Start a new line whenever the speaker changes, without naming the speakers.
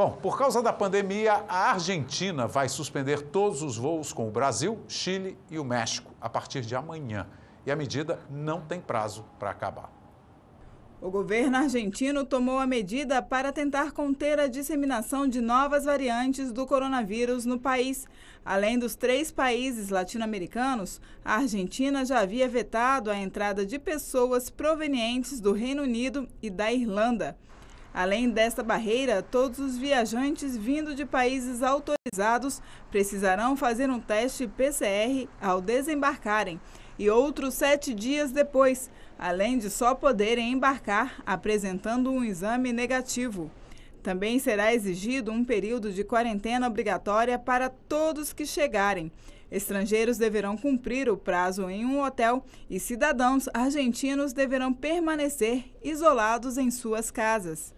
Bom, por causa da pandemia, a Argentina vai suspender todos os voos com o Brasil, Chile e o México a partir de amanhã. E a medida não tem prazo para acabar.
O governo argentino tomou a medida para tentar conter a disseminação de novas variantes do coronavírus no país. Além dos três países latino-americanos, a Argentina já havia vetado a entrada de pessoas provenientes do Reino Unido e da Irlanda. Além desta barreira, todos os viajantes vindo de países autorizados precisarão fazer um teste PCR ao desembarcarem e outros sete dias depois, além de só poderem embarcar apresentando um exame negativo. Também será exigido um período de quarentena obrigatória para todos que chegarem. Estrangeiros deverão cumprir o prazo em um hotel e cidadãos argentinos deverão permanecer isolados em suas casas.